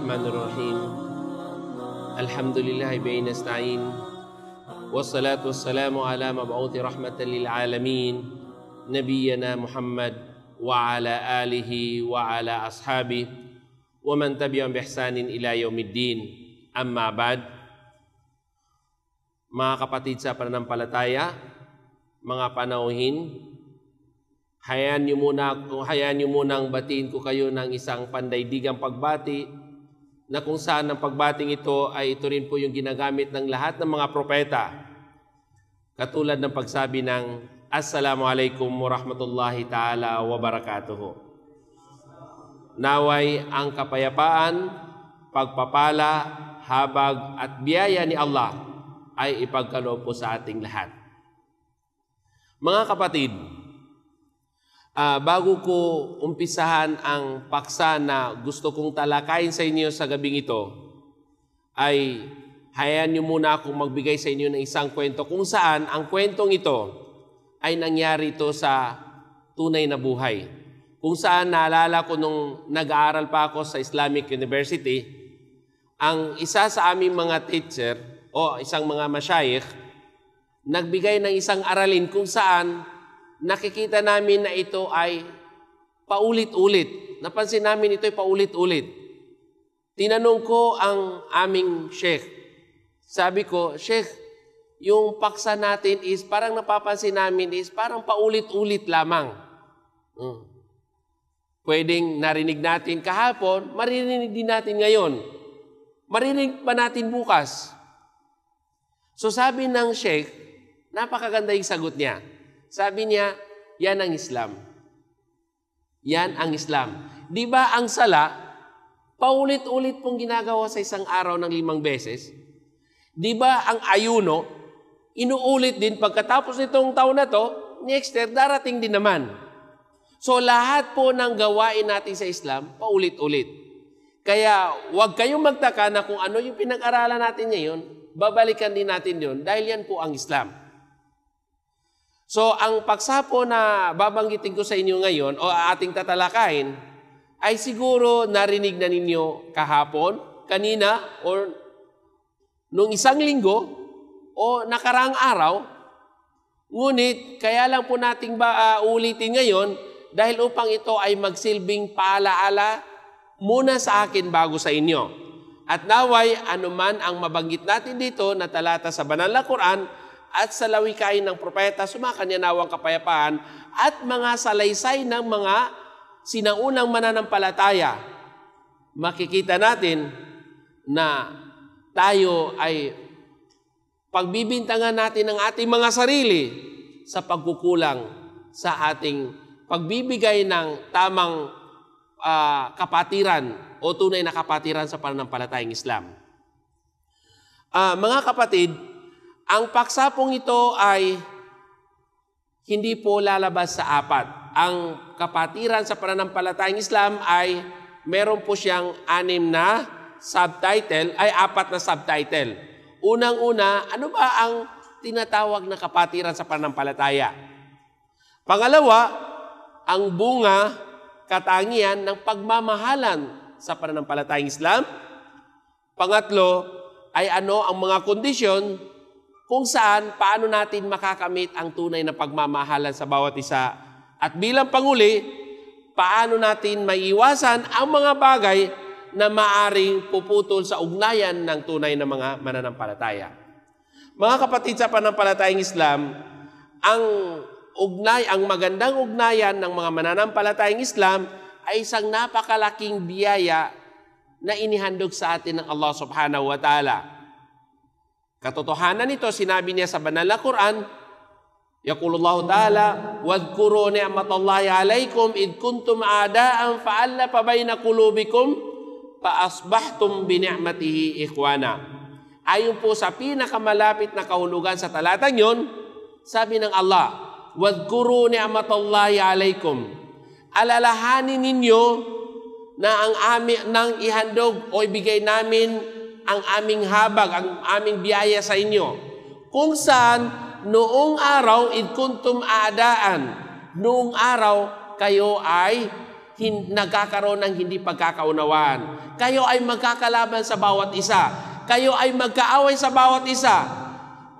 الرحمن الرحيم الحمد لله به نستعين والصلاة والسلام على مبعوث رحمة للعالمين نبينا محمد وعلى آله وعلى أصحابه ومن تبعهم بإحسان إلى يوم الدين أما بعد mga kapatid sa pananampalataya, mga panauhin, hayaan niyo muna, hayaan niyo muna ang batiin ko kayo ng isang pandaydigang pagbati na kung saan ang pagbating ito ay ito rin po yung ginagamit ng lahat ng mga propeta. Katulad ng pagsabi ng Assalamu alaikum warahmatullahi taala wa barakatuhu. Naway ang kapayapaan, pagpapala, habag at biyaya ni Allah ay ipagkaloob po sa ating lahat. Mga kapatid, uh, bago ko umpisahan ang paksa na gusto kong talakayin sa inyo sa gabing ito, ay hayaan niyo muna akong magbigay sa inyo ng isang kwento kung saan ang kwentong ito ay nangyari ito sa tunay na buhay. Kung saan naalala ko nung nag-aaral pa ako sa Islamic University, ang isa sa aming mga teacher o isang mga masyayikh, nagbigay ng isang aralin kung saan nakikita namin na ito ay paulit-ulit. Napansin namin ito ay paulit-ulit. Tinanong ko ang aming sheikh. Sabi ko, Sheikh, yung paksa natin is parang napapansin namin is parang paulit-ulit lamang. Hmm. Pwedeng narinig natin kahapon, maririnig din natin ngayon. Maririnig pa natin bukas. So sabi ng sheikh, napakaganda yung sagot niya. Sabi niya, yan ang Islam. Yan ang Islam. Di ba ang sala, paulit-ulit pong ginagawa sa isang araw ng limang beses? Di ba ang ayuno, inuulit din pagkatapos nitong taon na to, next year darating din naman. So lahat po ng gawain natin sa Islam, paulit-ulit. Kaya huwag kayong magtaka na kung ano yung pinag-aralan natin ngayon, babalikan din natin yon dahil yan po ang Islam. So, ang pagsapo na babanggitin ko sa inyo ngayon o ating tatalakayin ay siguro narinig na ninyo kahapon, kanina, or nung isang linggo o nakaraang araw. Ngunit, kaya lang po nating ba, uh, ah, ulitin ngayon dahil upang ito ay magsilbing paalaala muna sa akin bago sa inyo. At naway, anuman ang mabanggit natin dito na talata sa Banal na Quran, at sa lawikain ng propeta, sumakanyanawang kapayapaan at mga salaysay ng mga sinaunang mananampalataya. Makikita natin na tayo ay pagbibintangan natin ang ating mga sarili sa pagkukulang sa ating pagbibigay ng tamang uh, kapatiran o tunay na kapatiran sa pananampalatayang Islam. Uh, mga kapatid, ang paksa pong ito ay hindi po lalabas sa apat. Ang kapatiran sa pananampalatayang Islam ay meron po siyang anim na subtitle, ay apat na subtitle. Unang-una, ano ba ang tinatawag na kapatiran sa pananampalataya? Pangalawa, ang bunga, katangian ng pagmamahalan sa pananampalatayang Islam. Pangatlo, ay ano ang mga kondisyon kung saan paano natin makakamit ang tunay na pagmamahalan sa bawat isa. At bilang panguli, paano natin maiiwasan ang mga bagay na maaring puputol sa ugnayan ng tunay na mga mananampalataya. Mga kapatid sa panampalatayang Islam, ang ugnay, ang magandang ugnayan ng mga mananampalatayang Islam ay isang napakalaking biyaya na inihandog sa atin ng Allah subhanahu wa ta'ala. Katotohanan nito, sinabi niya sa banal na Quran, Yaqulullahu ta'ala, Wadkuro ni'matallahi alaykum id kuntum adaan fa'alla pa bayna kulubikum paasbahtum bini'matihi ikhwana. Ayon po sa pinakamalapit na kahulugan sa talatang yon, sabi ng Allah, Wadkuru ni'matallahi alaykum. Alalahanin ninyo na ang amin nang ihandog o ibigay namin ang aming habag, ang aming biyaya sa inyo. Kung saan, noong araw, idkuntum aadaan, noong araw, kayo ay hin- nagkakaroon ng hindi pagkakaunawaan. Kayo ay magkakalaban sa bawat isa. Kayo ay magkaaway sa bawat isa.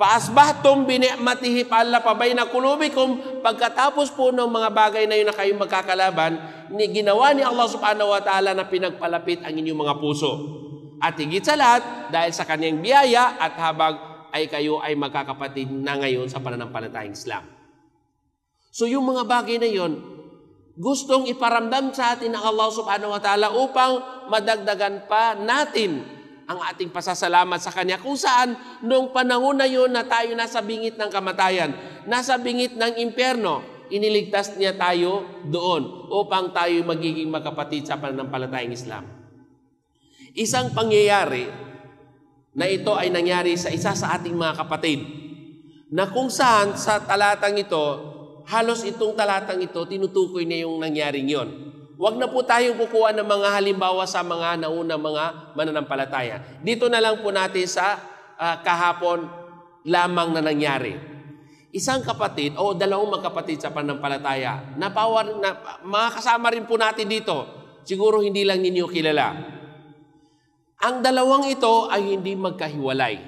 Paasbah tum bini'matihi pala pabay na kulubikum. Pagkatapos po ng mga bagay na yun na kayong magkakalaban, ni ginawa ni Allah subhanahu wa ta'ala na pinagpalapit ang inyong mga puso at higit sa lahat dahil sa kanyang biyaya at habag ay kayo ay magkakapatid na ngayon sa pananampalatayang Islam. So yung mga bagay na yon, gustong iparamdam sa atin ng Allah subhanahu wa ta'ala upang madagdagan pa natin ang ating pasasalamat sa Kanya kung saan noong panahon na yun na tayo nasa bingit ng kamatayan, nasa bingit ng impyerno, iniligtas niya tayo doon upang tayo magiging magkapatid sa pananampalatayang Islam. Isang pangyayari na ito ay nangyari sa isa sa ating mga kapatid na kung saan sa talatang ito, halos itong talatang ito, tinutukoy na yung nangyaring yon. Huwag na po tayong kukuha ng mga halimbawa sa mga naunang mga mananampalataya. Dito na lang po natin sa uh, kahapon lamang na nangyari isang kapatid o dalawang magkapatid sa panampalataya, napawar, na, kasama rin po natin dito. Siguro hindi lang ninyo kilala. Ang dalawang ito ay hindi magkahiwalay.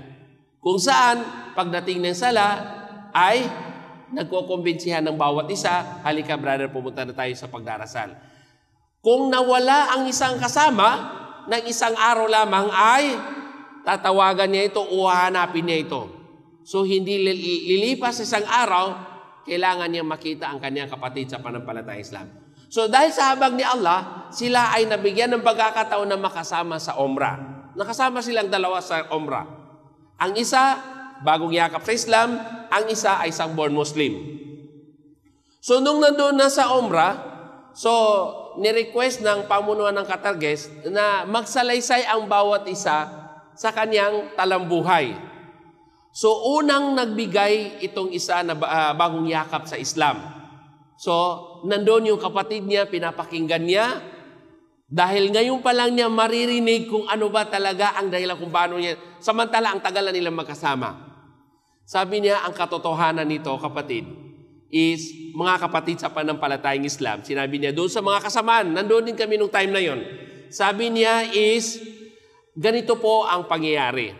Kung saan, pagdating ng sala, ay nagkukumbinsihan ng bawat isa, halika brother, pumunta na tayo sa pagdarasal. Kung nawala ang isang kasama, ng isang araw lamang ay tatawagan niya ito o niya ito. So hindi lilipas isang araw, kailangan niya makita ang kanyang kapatid sa panampalataya Islam. So dahil sa habag ni Allah, sila ay nabigyan ng pagkakataon na makasama sa Omra. Nakasama silang dalawa sa Omra. Ang isa, bagong yakap sa Islam. Ang isa ay isang born Muslim. So nung nandoon na sa Omra, so ni-request ng pamunuan ng Katarges na magsalaysay ang bawat isa sa kanyang talambuhay. So unang nagbigay itong isa na ah, bagong yakap sa Islam. So nandoon yung kapatid niya, pinapakinggan niya. Dahil ngayon pa lang niya maririnig kung ano ba talaga ang dahilan kung paano niya. Samantala, ang tagal na nilang magkasama. Sabi niya, ang katotohanan nito, kapatid, is mga kapatid sa panampalatayang Islam. Sinabi niya, doon sa mga kasamaan, nandoon din kami nung time na yon. Sabi niya is, ganito po ang pangyayari.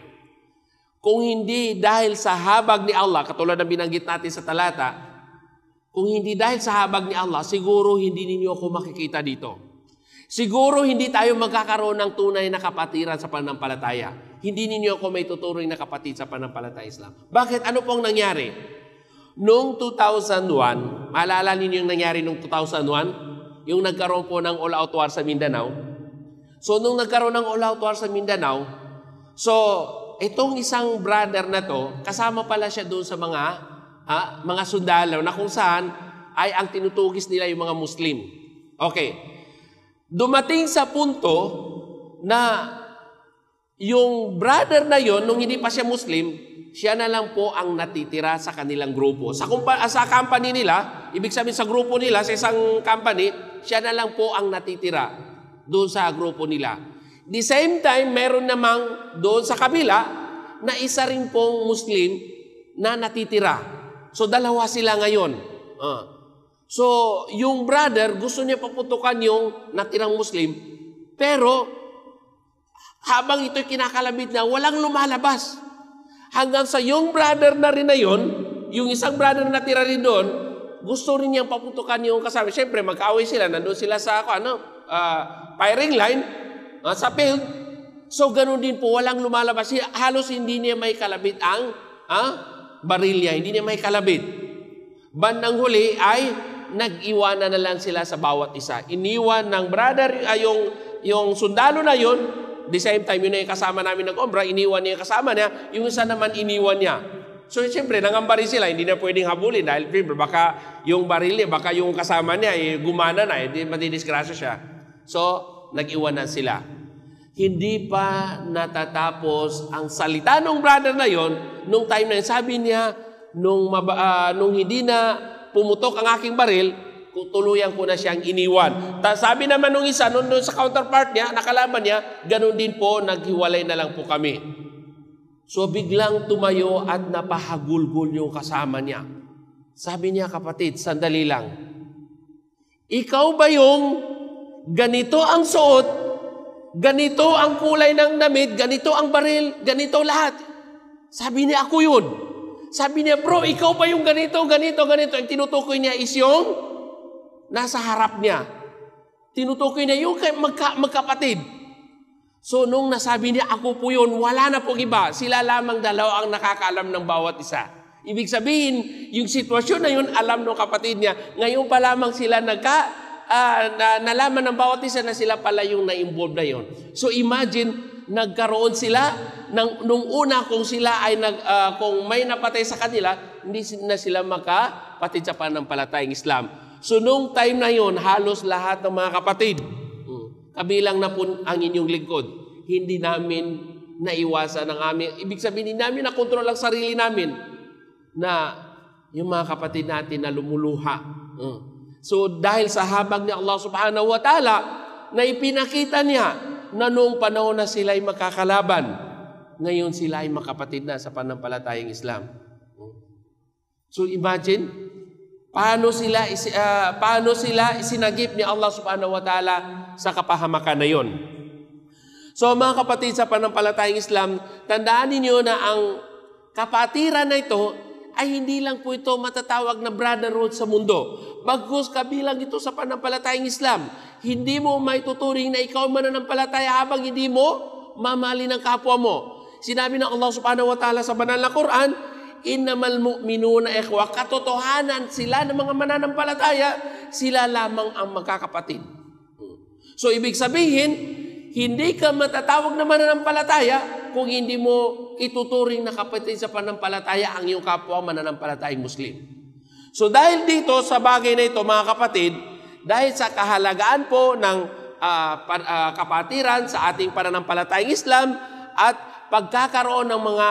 Kung hindi dahil sa habag ni Allah, katulad ng binanggit natin sa talata, kung hindi dahil sa habag ni Allah, siguro hindi ninyo ako makikita dito. Siguro hindi tayo magkakaroon ng tunay na kapatiran sa panampalataya. Hindi ninyo ako may tuturing na kapatid sa panampalataya Islam. Bakit? Ano pong nangyari? Noong 2001, maalala ninyo yung nangyari noong 2001? Yung nagkaroon po ng all-out war sa Mindanao. So, nung nagkaroon ng all-out war sa Mindanao, so, itong isang brother na to, kasama pala siya doon sa mga ah, mga sundalo na kung saan ay ang tinutugis nila yung mga Muslim. Okay. Dumating sa punto na yung brother na yon nung hindi pa siya Muslim, siya na lang po ang natitira sa kanilang grupo. Sa, kumpa- sa company nila, ibig sabihin sa grupo nila, sa isang company, siya na lang po ang natitira doon sa grupo nila. The same time, meron namang doon sa kabila na isa rin pong Muslim na natitira. So dalawa sila ngayon. Uh. So yung brother gusto niya paputukan yung natirang Muslim pero habang ito'y kinakalabit na walang lumalabas. Hanggang sa yung brother na rin na yon, yung isang brother na natira rin doon, gusto rin niyang paputukan yung kasama. Siyempre, magkaaway sila. Nandun sila sa ako, ano, uh, firing line, uh, sa field. So, ganun din po. Walang lumalabas. Halos hindi niya may kalabit ang, ah, uh, barilya, hindi niya may kalabit. Bandang huli ay nag-iwanan na lang sila sa bawat isa. Iniwan ng brother, ay ah, yung, yung sundalo na yon, the same time, yun na yung kasama namin ng ombra iniwan niya yung kasama niya, yung isa naman iniwan niya. So, siyempre, nangamba rin sila, hindi na pwedeng habulin dahil, siyempre, baka yung barilya, baka yung kasama niya, eh, gumana na, eh, madidisgrasya siya. So, nag-iwanan sila hindi pa natatapos ang salita ng brother na yon nung time na yun. Sabi niya, nung, maba, uh, nung hindi na pumutok ang aking baril, tuluyan ko na siyang iniwan. Ta sabi naman nung isa, nung, nung sa counterpart niya, nakalaban niya, ganun din po, naghiwalay na lang po kami. So biglang tumayo at napahagulgol yung kasama niya. Sabi niya, kapatid, sandali lang. Ikaw ba yung ganito ang suot ganito ang kulay ng damit, ganito ang baril, ganito lahat. Sabi niya, ako yun. Sabi niya, bro, ikaw pa yung ganito, ganito, ganito. Ang tinutukoy niya is yung nasa harap niya. Tinutukoy niya yung magka, magkapatid. So, nung nasabi niya, ako po yun, wala na pong iba. Sila lamang dalawa ang nakakaalam ng bawat isa. Ibig sabihin, yung sitwasyon na yun, alam ng kapatid niya. Ngayon pa lamang sila nagka, uh, na, nalaman ng bawat isa na sila pala yung na-involve na yon. So imagine, nagkaroon sila ng, nung una kung sila ay nag, uh, kung may napatay sa kanila, hindi na sila makapatid sa panampalatayang Islam. So nung time na yon, halos lahat ng mga kapatid, mm, kabilang na po ang inyong lingkod, hindi namin naiwasan ng amin. Ibig sabihin, hindi namin nakontrol ang sarili namin na yung mga kapatid natin na lumuluha. Mm So dahil sa habag ni Allah subhanahu wa ta'ala na ipinakita niya na noong panahon na sila ay makakalaban, ngayon sila ay makapatid na sa panampalatayang Islam. So imagine, paano sila, uh, paano sila isinagip ni Allah subhanahu wa ta'ala sa kapahamakan na yon. So mga kapatid sa panampalatayang Islam, tandaan ninyo na ang kapatiran na ito ay hindi lang po ito matatawag na brotherhood sa mundo. Bagkus kabilang ito sa panampalatayang Islam. Hindi mo maituturing na ikaw mananampalataya habang hindi mo mamali ng kapwa mo. Sinabi ng Allah subhanahu wa ta'ala sa banal na Quran, innamal mu'minuna ikhwa. Katotohanan sila ng mga mananampalataya, sila lamang ang magkakapatid. So ibig sabihin, hindi ka matatawag na mananampalataya kung hindi mo ituturing na kapatid sa panampalataya ang iyong kapwa mananampalatayang Muslim. So dahil dito sa bagay na ito mga kapatid, dahil sa kahalagaan po ng uh, ah, pa, uh, ah, kapatiran sa ating pananampalatayang Islam at pagkakaroon ng mga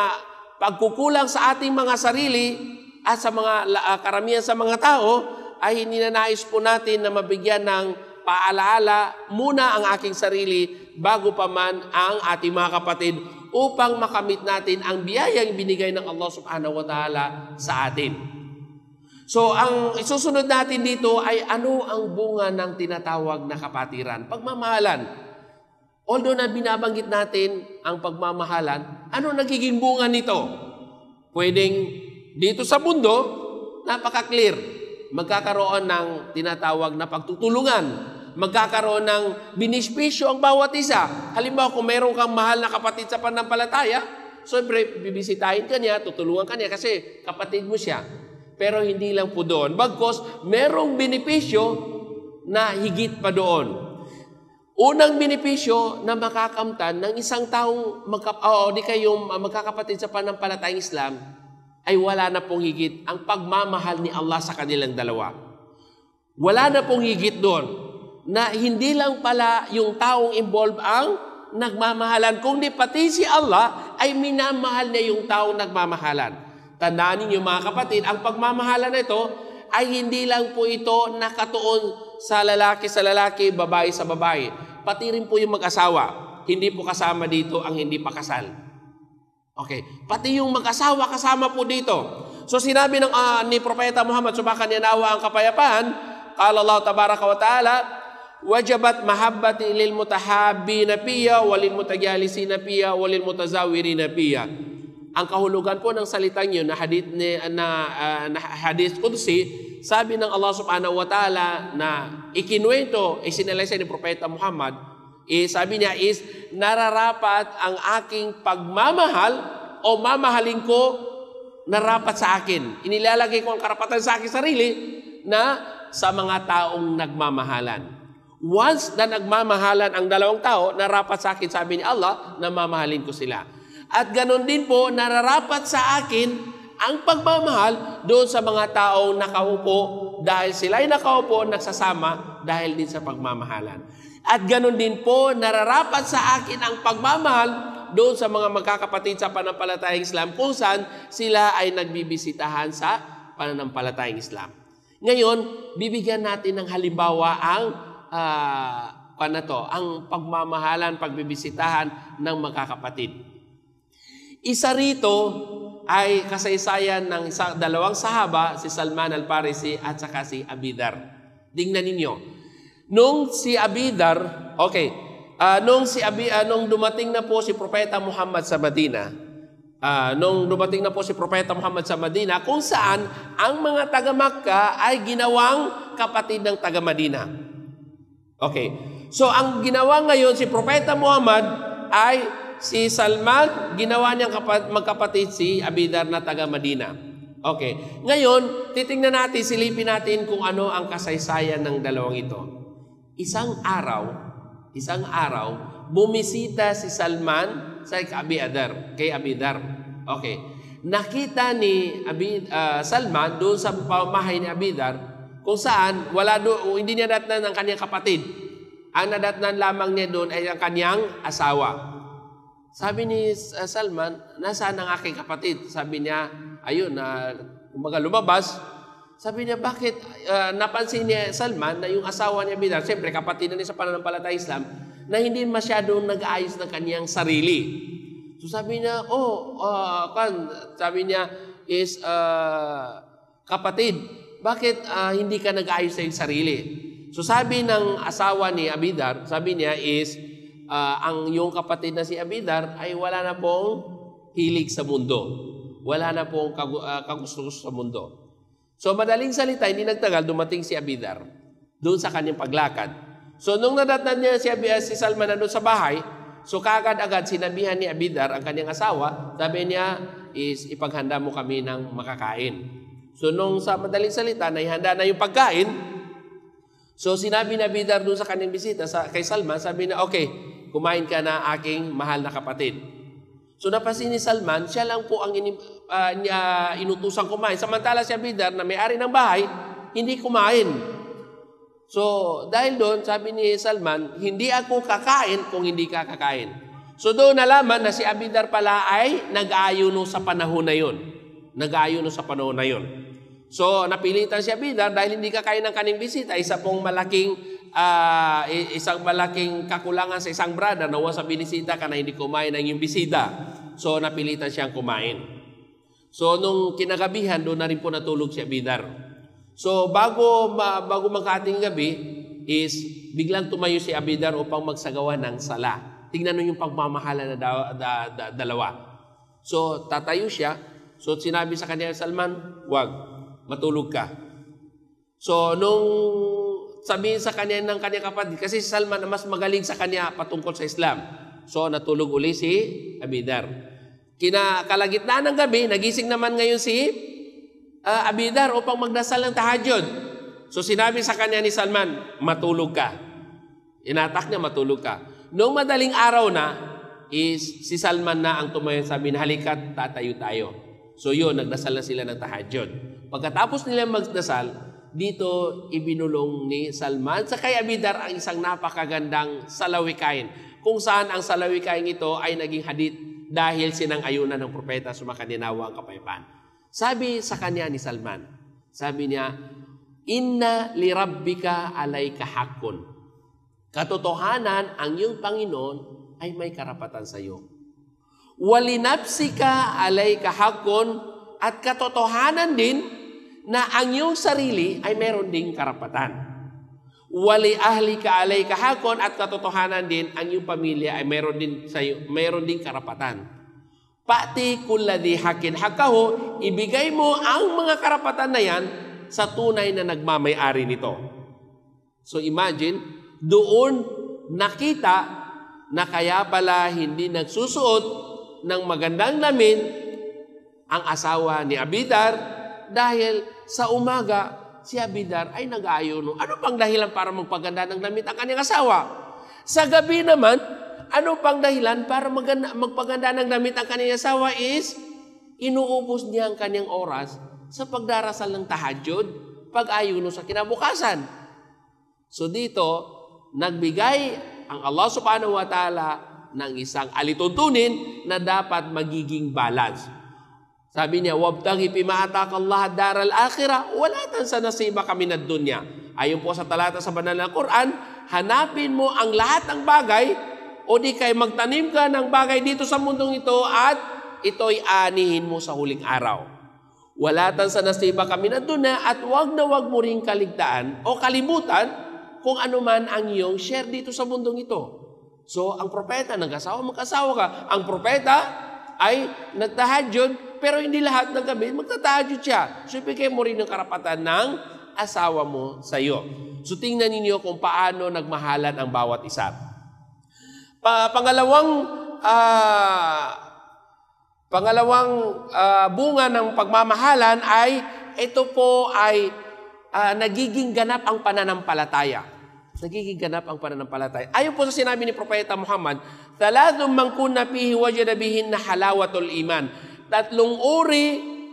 pagkukulang sa ating mga sarili at sa mga uh, karamihan sa mga tao, ay hindi nais po natin na mabigyan ng paalaala muna ang aking sarili bago pa man ang ating mga kapatid upang makamit natin ang biyayang binigay ng Allah subhanahu wa ta'ala sa atin. So, ang isusunod natin dito ay ano ang bunga ng tinatawag na kapatiran? Pagmamahalan. Although na binabanggit natin ang pagmamahalan, ano nagiging bunga nito? Pwedeng dito sa mundo, napaka-clear. Magkakaroon ng tinatawag na pagtutulungan magkakaroon ng binispisyo ang bawat isa. Halimbawa, kung meron kang mahal na kapatid sa panampalataya, siyempre, bibisitahin ka niya, tutulungan ka niya kasi kapatid mo siya. Pero hindi lang po doon. Bagkos, merong binipisyo na higit pa doon. Unang benepisyo na makakamtan ng isang taong magkap oh, di kayong ah, magkakapatid sa panampalatayang Islam ay wala na pong higit ang pagmamahal ni Allah sa kanilang dalawa. Wala na pong higit doon na hindi lang pala yung taong involved ang nagmamahalan, kundi pati si Allah ay minamahal niya yung taong nagmamahalan. Tandaan ninyo mga kapatid, ang pagmamahalan nito ay hindi lang po ito nakatuon sa lalaki sa lalaki, babae sa babae. Pati rin po yung mag-asawa. Hindi po kasama dito ang hindi pa kasal. Okay. Pati yung mag-asawa kasama po dito. So sinabi ng uh, ni Propeta Muhammad, sumakan niya nawa ang kapayapaan, Qala Allah tabaraka wa ta'ala, wajabat mahabbati lil mutahabbina piya walil mutajalisina piya walil mutazawirina piya. Ang kahulugan po ng salitang yun na hadith ni na, ah, na hadith qudsi sabi ng Allah Subhanahu wa Ta'ala na ikinuwento, isinalaysay ni Propeta Muhammad, eh, sabi niya is, nararapat ang aking pagmamahal o mamahalin ko narapat sa akin. Inilalagay ko ang karapatan sa aking sarili na sa mga taong nagmamahalan. Once na nagmamahalan ang dalawang tao, narapat sa akin, sabi ni Allah, na mamahalin ko sila. At ganun din po, nararapat sa akin ang pagmamahal doon sa mga taong nakaupo dahil sila ay nakaupo, nagsasama dahil din sa pagmamahalan. At ganun din po, nararapat sa akin ang pagmamahal doon sa mga magkakapatid sa panampalatayang Islam kung saan sila ay nagbibisitahan sa pananampalatayang Islam. Ngayon, bibigyan natin ng halimbawa ang uh, ano to, ang pagmamahalan, pagbibisitahan ng magkakapatid. Isa rito ay kasaysayan ng isa, dalawang sahaba, si Salman al-Farisi at saka si Abidar. Dingnan ninyo. Nung si Abidar, okay, uh, nung, si Abi, uh, nung dumating na po si Propeta Muhammad sa Madina, uh, nung dumating na po si Propeta Muhammad sa Madina, kung saan ang mga taga Makka ay ginawang kapatid ng taga Madina. Okay. So ang ginawa ngayon si Propeta Muhammad ay si Salman, ginawa niyang kapat- magkapatid si Abidar na taga Madina. Okay. Ngayon, titingnan natin, silipin natin kung ano ang kasaysayan ng dalawang ito. Isang araw, isang araw, bumisita si Salman sa Abidar, kay Abidar. Okay. Nakita ni Abid, uh, ah, Salman doon sa pamahay ni Abidar kung saan, wala do, hindi niya datnan ang kanyang kapatid. Ang nadatnan lamang niya doon ay ang kanyang asawa. Sabi ni ah, Salman, nasaan ang aking kapatid? Sabi niya, ayun, na ah, uh, lumabas. Sabi niya, bakit uh, napansin niya Salman na yung asawa niya Bidar, siyempre kapatid na niya sa pananampalataya Islam, na hindi masyadong nag-aayos ng kanyang sarili. So sabi niya, oh, uh, kan, sabi niya is uh, kapatid, bakit uh, hindi ka nag-ayos sa iyong sarili? So sabi ng asawa ni Abidar, sabi niya is, uh, ang yung kapatid na si Abidar ay wala na pong hilig sa mundo. Wala na pong kag- uh, ah, kagusto sa mundo. So madaling salita, hindi nagtagal, dumating si Abidar doon sa kanyang paglakad. So nung nadatnan niya si, Abidar, si Salman na doon sa bahay, so kagad-agad sinabihan ni Abidar ang kanyang asawa, sabi niya is ipaghanda mo kami ng makakain. So nung sa madaling salita, naihanda na yung pagkain. So sinabi na Bidar doon sa kanyang bisita sa, kay Salman, sabi na, okay, kumain ka na aking mahal na kapatid. So napasin ni Salman, siya lang po ang in, uh, uh, inutusang kumain. Samantala siya Bidar na may-ari ng bahay, hindi kumain. So, dahil doon, sabi ni Salman, hindi ako kakain kung hindi ka kakain. So, doon nalaman na si Abidar pala ay nag-ayuno sa panahon na yon. Nag-ayuno sa panahon na yon. So napilitan siya bilang dahil hindi kakain ng kaning bisita, isa pong malaking uh, isang malaking kakulangan sa isang brada nawa sa binisita ka na hindi kumain ng iyong bisita. So napilitan siyang kumain. So nung kinagabihan doon na rin po natulog siya bidar. So bago bago magkating gabi is biglang tumayo si Abidar upang magsagawa ng sala. Tingnan niyo yung pagmamahala na da, da, da, dalawa. So tatayo siya. So sinabi sa kanya Salman, wag matulog ka. So, nung sabihin sa kanya ng kanyang kapatid, kasi si Salman mas magaling sa kanya patungkol sa Islam. So, natulog uli si Abidar. Kina, Kinakalagitnaan ng gabi, nagising naman ngayon si uh, Abidar upang magdasal ng tahajud. So, sinabi sa kanya ni Salman, matulog ka. Inatak niya, matulog ka. Noong madaling araw na, is si Salman na ang tumayo sa amin, halika, tatayo tayo. So yun, nagdasal na sila ng tahajjud. Pagkatapos nila magdasal, dito ibinulong ni Salman sa kay Abidar ang isang napakagandang salawikain kung saan ang salawikain ito ay naging hadith dahil sinang-ayunan ng propeta sumakadinawa ang kapayapaan. Sabi sa kanya ni Salman, sabi niya, Inna li rabbika alayka haqqun. Katotohanan, ang iyong Panginoon ay may karapatan sa iyo walinapsika alay kahakon at katotohanan din na ang iyong sarili ay meron ding karapatan. Wali ahli ka alay kahakon at katotohanan din ang iyong pamilya ay meron din sa meron ding karapatan. Pati kulladhi hakin hakaho, ibigay mo ang mga karapatan na yan sa tunay na nagmamayari nito. So imagine, doon nakita na kaya pala hindi nagsusuot ng magandang lamin ang asawa ni Abidar dahil sa umaga si Abidar ay nag-aayuno. Ano pang dahilan para magpaganda ng damit ang kanyang asawa? Sa gabi naman, ano pang dahilan para maganda, magpaganda ng damit ang kanyang asawa is inuubos niya ang kanyang oras sa pagdarasal ng tahajud, pag-ayuno sa kinabukasan. So dito, nagbigay ang Allah subhanahu wa ta'ala ng isang alituntunin na dapat magiging balance. Sabi niya, wabtagi pimaataka Allah daral akhira, wala tan sa nasiba kami na dunya. Ayon po sa talata sa banal na Quran, hanapin mo ang lahat ng bagay o di kay magtanim ka ng bagay dito sa mundong ito at ito'y anihin mo sa huling araw. Wala tan sa nasiba kami na dunya at wag na wag mo ring kaligtaan o kalimutan kung ano man ang iyong share dito sa mundong ito. So, ang propeta, nag-asawa, mag-asawa ka. Ang propeta ay nagtahadyon, pero hindi lahat ng gabi magtatahadyon siya. So, ibigay mo rin yung karapatan ng asawa mo sa iyo. So, tingnan ninyo kung paano nagmahalan ang bawat isa. Pa, pangalawang uh, pangalawang uh, bunga ng pagmamahalan ay ito po ay uh, nagiging ganap ang pananampalataya. Nagiging ganap ang pananampalataya. Ayon po sa sinabi ni Propeta Muhammad, Thalathum Taladong mangkuna pihi wajada bihin na halawatul iman. Tatlong uri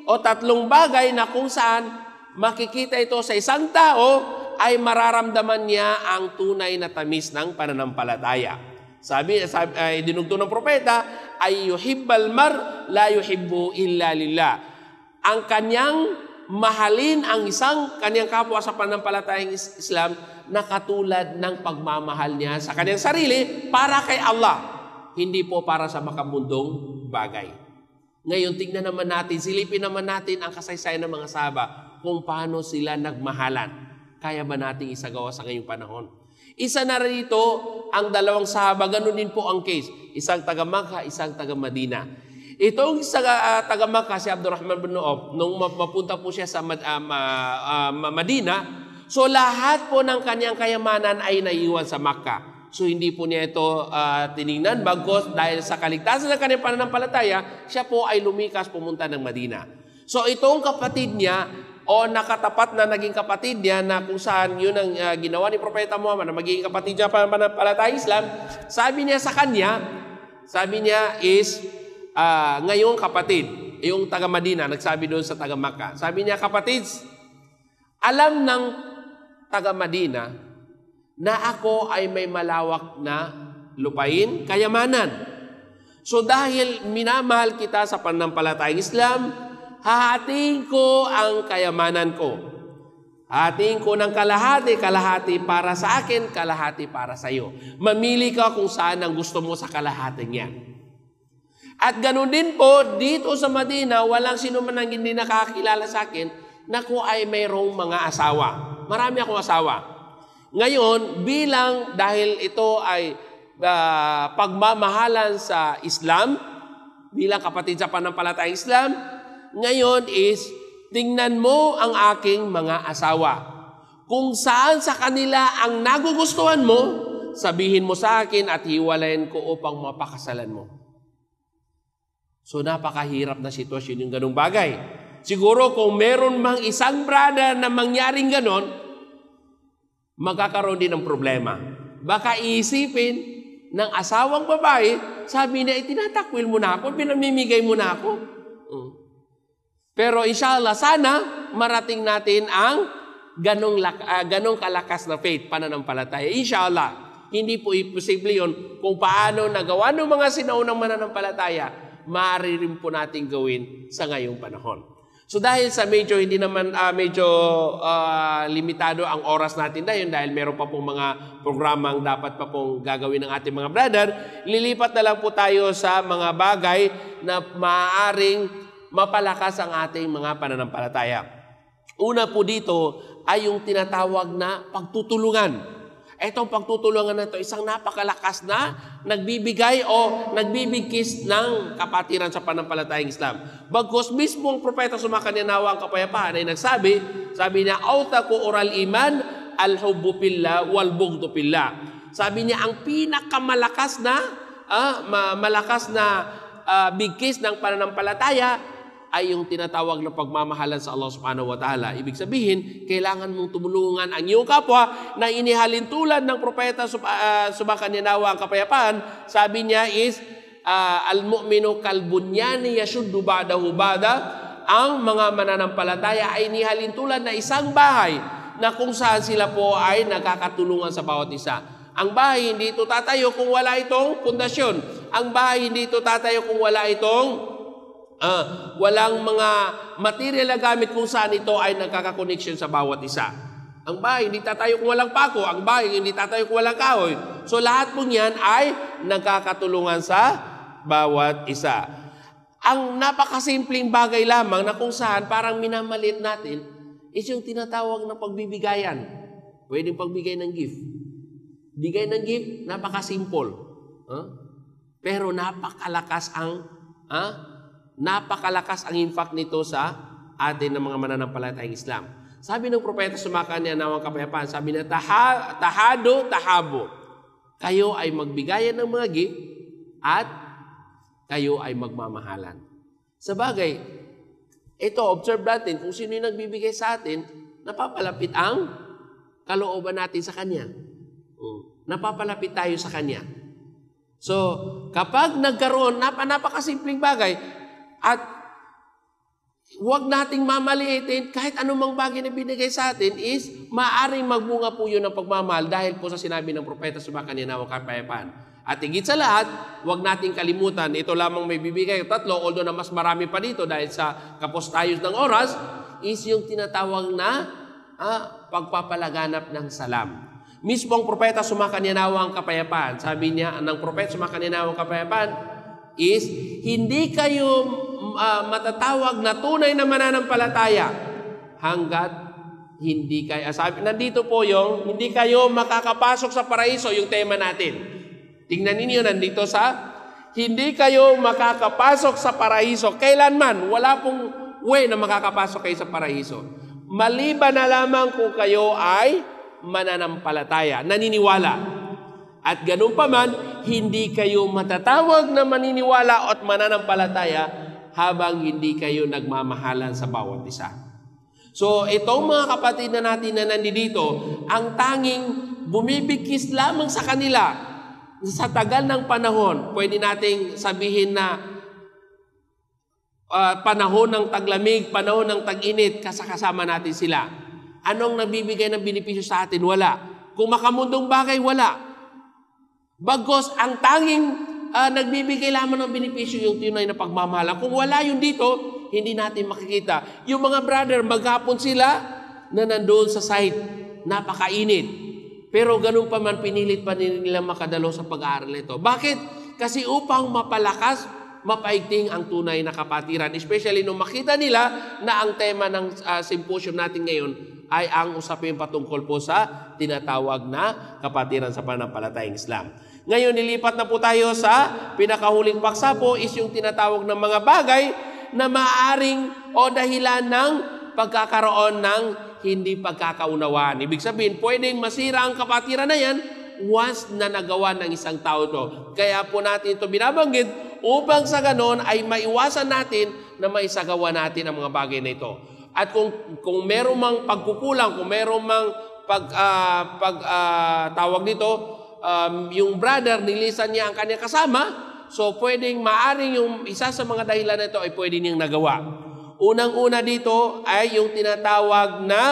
o tatlong bagay na kung saan makikita ito sa isang tao ay mararamdaman niya ang tunay na tamis ng pananampalataya. Sabi, sabi ay dinugto ng propeta, ay yuhibbal mar la yuhibbu illa lillah. Ang kanyang mahalin ang isang kaniyang kapwa sa panampalatayang Islam na katulad ng pagmamahal niya sa kaniyang sarili para kay Allah, hindi po para sa makamundong bagay. Ngayon, tingnan naman natin, silipin naman natin ang kasaysayan ng mga sahaba kung paano sila nagmahalan. Kaya ba nating isagawa sa ngayong panahon? Isa na rito ang dalawang sahaba, ganun din po ang case. Isang taga Makkah, isang taga Madina Itong sa uh, ah, taga-Maka, si Abdurrahman bin Noob, nung mapunta po siya sa Mad- uh, uh, Madina, so lahat po ng kanyang kayamanan ay naiwan sa Maka. So hindi po niya ito uh, tiningnan, bagos dahil sa kaligtasan ng kanyang pananampalataya, siya po ay lumikas pumunta ng Madina. So itong kapatid niya, o nakatapat na naging kapatid niya na kung saan yun ang uh, ginawa ni Propeta Muhammad na magiging kapatid niya para palatay Islam, sabi niya sa kanya, sabi niya is, uh, ngayong kapatid, yung taga Madina, nagsabi doon sa taga Maka. Sabi niya, kapatid, alam ng taga Madina na ako ay may malawak na lupain, kayamanan. So dahil minamahal kita sa panampalatayang Islam, hahatiin ko ang kayamanan ko. Hahatiin ko ng kalahati, kalahati para sa akin, kalahati para sa iyo. Mamili ka kung saan ang gusto mo sa kalahating yan. At ganun din po, dito sa Madina, walang sino man ang hindi nakakilala sa akin na ko ay mayroong mga asawa. Marami akong asawa. Ngayon, bilang dahil ito ay uh, pagmamahalan sa Islam, bilang kapatid sa panampalatayang Islam, ngayon is tingnan mo ang aking mga asawa. Kung saan sa kanila ang nagugustuhan mo, sabihin mo sa akin at hiwalayan ko upang mapakasalan mo. So napakahirap na sitwasyon yung ganung bagay. Siguro kung meron mang isang brother na mangyaring ganon, magkakaroon din ng problema. Baka iisipin ng asawang babae, sabi niya, itinatakwil eh, mo na ako, pinamimigay mo na ako. Mm. Pero inshallah, sana marating natin ang ganong, uh, ganong kalakas na faith, pananampalataya. Inshallah, hindi po imposible yon kung paano nagawa ng mga sinaunang mananampalataya maaari rin po natin gawin sa ngayong panahon. So dahil sa medyo hindi naman uh, medyo uh, limitado ang oras natin dahil dahil meron pa pong mga programang dapat pa pong gagawin ng ating mga brother, lilipat na lang po tayo sa mga bagay na maaaring mapalakas ang ating mga pananampalataya. Una po dito ay yung tinatawag na pagtutulungan etong pagtutulungan na ito, isang napakalakas na nagbibigay o nagbibigkis ng kapatiran sa panampalatayang Islam. Bagkos mismo ang propeta sumakaninawa ang kapayapaan ay nagsabi, sabi niya, Auta ko oral iman, al-hubbu pilla wal bugdu pilla. Sabi niya, ang pinakamalakas na, ah, malakas na uh, bigkis ng pananampalataya ay yung tinatawag na pagmamahalan sa Allah subhanahu wa ta'ala. Ibig sabihin, kailangan mong tumulungan ang iyong kapwa na inihalin tulad ng propeta sub, uh, ah, subakanyanawa ang kapayapaan. Sabi niya is, uh, al-mu'minu kalbunyani yashuddu ba'dahu ba'da. Ang mga mananampalataya ay inihalin tulad na isang bahay na kung saan sila po ay nagkakatulungan sa bawat isa. Ang bahay hindi ito tatayo kung wala itong pundasyon. Ang bahay hindi ito tatayo kung wala itong Ah, walang mga material na gamit kung saan ito ay nagkakakoneksyon sa bawat isa. Ang bahay, hindi tatayo kung walang pako. Ang bahay, hindi tatayo kung walang kahoy. So lahat po niyan ay nagkakatulungan sa bawat isa. Ang napakasimpleng bagay lamang na kung saan parang minamalit natin is yung tinatawag na pagbibigayan. Pwedeng pagbigay ng gift. Bigay ng gift, napakasimple. Huh? Ah? Pero napakalakas ang huh? Ah, Napakalakas ang impact nito sa atin ng mga mananampalatayang Islam. Sabi ng propeta sa makanya nawang kapayapaan, sabi na taha, tahado, tahabo. Kayo ay magbigayan ng mga gift at kayo ay magmamahalan. Sa bagay, ito, observe natin kung sino yung nagbibigay sa atin, napapalapit ang kalooban natin sa Kanya. Hmm. Napapalapit tayo sa Kanya. So, kapag nagkaroon, nap napakasimpleng bagay, at huwag nating mamaliitin kahit anumang bagay na binigay sa atin is maaring magbunga po yun ng pagmamahal dahil po sa sinabi ng propeta sa mga kaninawang kapayapaan. At higit sa lahat, huwag nating kalimutan, ito lamang may bibigay tatlo, although na mas marami pa dito dahil sa kapos tayos ng oras, is yung tinatawag na ah, pagpapalaganap ng salam. Mismo ang propeta sumakanyanawang kapayapaan. Sabi niya, ng propeta sumakanyanawang kapayapaan is, hindi kayo uh, matatawag na tunay na mananampalataya hanggat hindi kayo, sabi, nandito po yung, hindi kayo makakapasok sa paraiso, yung tema natin. Tingnan ninyo, nandito sa, hindi kayo makakapasok sa paraiso, kailanman, wala pong way na makakapasok kayo sa paraiso. Maliban na lamang kung kayo ay mananampalataya, naniniwala. At ganun pa man, hindi kayo matatawag na maniniwala at mananampalataya habang hindi kayo nagmamahalan sa bawat isa. So itong mga kapatid na natin na nandito, ang tanging bumibigkis lamang sa kanila sa tagal ng panahon, pwede nating sabihin na uh, panahon ng taglamig, panahon ng taginit, kasakasama natin sila. Anong nabibigay ng binipisyo sa atin? Wala. Kung makamundong bagay, wala. Bagos, ang tanging uh, nagbibigay lamang ng benepisyo yung tunay na pagmamahal. Kung wala yung dito, hindi natin makikita. Yung mga brother, maghapon sila na nandoon sa site. Napakainit. Pero ganun pa man, pinilit pa nila makadalo sa pag-aaral ito. Bakit? Kasi upang mapalakas, mapaigting ang tunay na kapatiran. Especially nung makita nila na ang tema ng uh, symposium natin ngayon ay ang usapin patungkol po sa tinatawag na kapatiran sa panampalatayang Islam. Ngayon, nilipat na po tayo sa pinakahuling paksa po is yung tinatawag ng mga bagay na maaring o dahilan ng pagkakaroon ng hindi pagkakaunawaan. Ibig sabihin, pwedeng masira ang kapatiran na yan once na nagawa ng isang tao to. Kaya po natin ito binabanggit upang sa ganon ay maiwasan natin na maisagawa natin ang mga bagay na ito. At kung, kung meron mang pagkukulang, kung meron mang pag, uh, pag uh, tawag nito, um, yung brother, nilisan niya ang kanyang kasama, so pwedeng maaring yung isa sa mga dahilan nito ay pwede niyang nagawa. Unang-una dito ay yung tinatawag na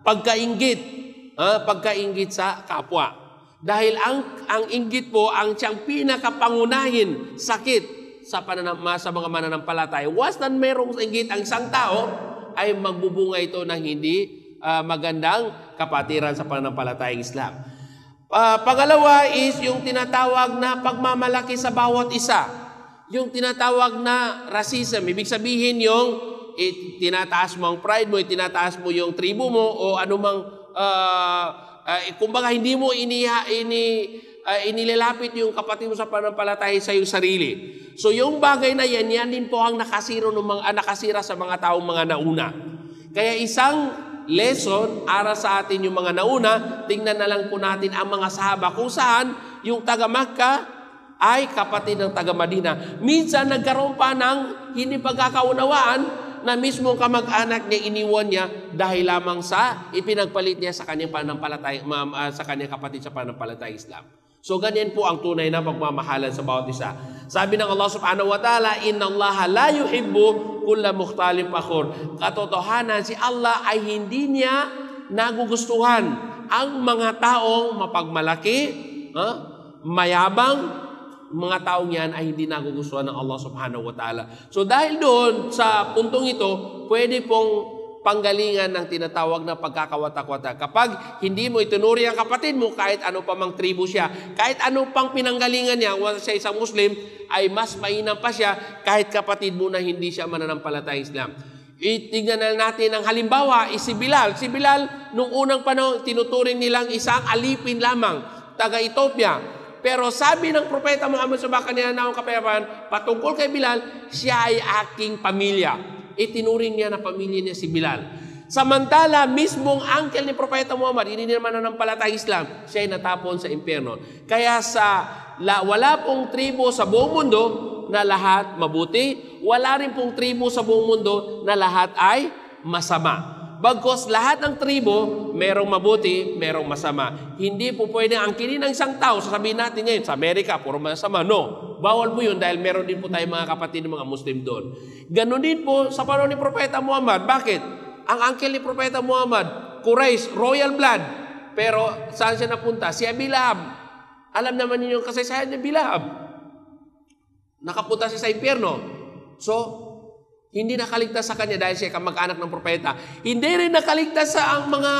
pagkaingit. ha? pagkaingit sa kapwa. Dahil ang ang inggit po ang siyang pinakapangunahin sakit sa pananama sa mga mananampalataya. Wasdan merong inggit ang isang tao ay magbubunga ito ng hindi uh, magandang kapatiran sa pananampalatayang Islam. Uh, pangalawa is yung tinatawag na pagmamalaki sa bawat isa. Yung tinatawag na racism. Ibig sabihin yung it, tinataas mo ang pride mo, tinataas mo yung tribu mo o anumang uh, uh, kumbaga hindi mo iniha, ini uh, inilalapit yung kapatid mo sa panampalataya sa iyong sarili. So yung bagay na yan, yan din po ang nakasira, ng mga, nakasira sa mga taong mga nauna. Kaya isang lesson, ara sa atin yung mga nauna, tingnan na lang po natin ang mga sahaba kung saan yung taga Makkah ay kapatid ng taga Madina. Minsan nagkaroon pa ng hindi pagkakaunawaan na mismo ang kamag-anak niya iniwan niya dahil lamang sa ipinagpalit niya sa kanyang panampalatay ah, sa kanyang kapatid sa panampalatay Islam. So ganyan po ang tunay na pagmamahalan sa bawat isa. Sabi ng Allah subhanahu wa ta'ala, Inna Allah la yuhibbu kulla mukhtalim pakhur. Katotohanan, si Allah ay hindi niya nagugustuhan ang mga taong mapagmalaki, ha? mayabang, mga taong yan ay hindi nagugustuhan ng Allah subhanahu wa ta'ala. So dahil doon, sa puntong ito, pwede pong panggalingan ng tinatawag na pagkakawata-kwata. Kapag hindi mo itunuri ang kapatid mo, kahit ano pa mang tribu siya, kahit ano pang pinanggalingan niya, kung siya isang Muslim, ay mas mainam pa siya kahit kapatid mo na hindi siya mananampalatay Islam. Itignan na natin ang halimbawa, is eh, si Bilal. Si Bilal, nung unang panahon, tinuturing nilang isang alipin lamang, taga-Ethiopia. Pero sabi ng propeta Muhammad sa kanya na ang kapayapaan, patungkol kay Bilal, siya ay aking pamilya itinuring niya na pamilya niya si Bilal. Samantala, mismong uncle ni Propeta Muhammad, hindi naman na ng palatang Islam, siya ay natapon sa impyerno. Kaya sa la, wala pong tribo sa buong mundo na lahat mabuti, wala rin pong tribo sa buong mundo na lahat ay masama. Bagkos lahat ng tribo, merong mabuti, merong masama. Hindi po pwede angkinin ng isang tao, sasabihin natin ngayon, sa Amerika, puro masama. No, bawal po yun dahil meron din po tayo mga kapatid ng mga Muslim doon. Ganon din po sa panahon ni Propeta Muhammad. Bakit? Ang angkel ni Propeta Muhammad, Quraysh, royal blood. Pero saan siya napunta? Si Abilahab. Alam naman ninyo yung kasaysayan ni Bilahab. Nakapunta siya sa impyerno. So, hindi nakaligtas sa kanya dahil siya kamag-anak ng propeta. Hindi rin nakaligtas sa ang mga,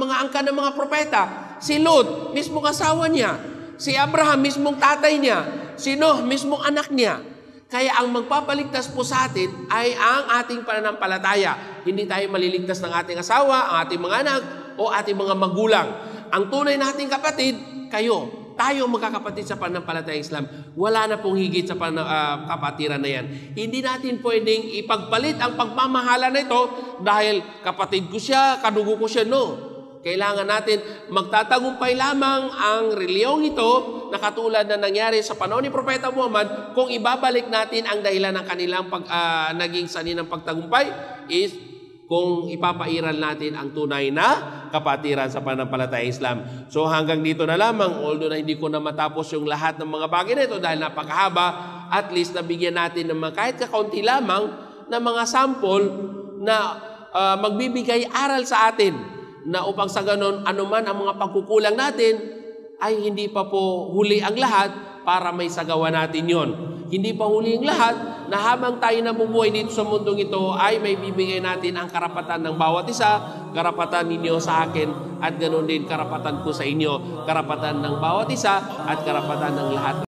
mga angka ng mga propeta. Si Lot, mismong asawa niya. Si Abraham, mismong tatay niya. Si Noah, mismong anak niya. Kaya ang magpapaligtas po sa atin ay ang ating pananampalataya. Hindi tayo maliligtas ng ating asawa, ang ating mga anak, o ating mga magulang. Ang tunay nating kapatid, kayo, tayo magkakapatid sa panampalataya Islam, wala na pong higit sa pan, uh, ah, kapatiran na yan. Hindi natin pwedeng ipagpalit ang pagmamahala na ito dahil kapatid ko siya, kadugo ko siya, no. Kailangan natin magtatagumpay lamang ang reliyong ito na katulad na nangyari sa panahon ni Propeta Muhammad kung ibabalik natin ang dahilan ng kanilang pag, uh, naging sani ng pagtagumpay is kung ipapairal natin ang tunay na kapatiran sa panampalataya Islam. So hanggang dito na lamang, although na hindi ko na matapos yung lahat ng mga bagay na ito dahil napakahaba, at least nabigyan natin ng mga kahit kakaunti lamang na mga sample na uh, magbibigay aral sa atin na upang sa ganon anuman ang mga pagkukulang natin ay hindi pa po huli ang lahat para may sagawa natin yon. Hindi pa huli ang lahat na habang tayo namumuhay dito sa mundong ito ay may bibigay natin ang karapatan ng bawat isa, karapatan ninyo sa akin at ganoon din karapatan ko sa inyo, karapatan ng bawat isa at karapatan ng lahat.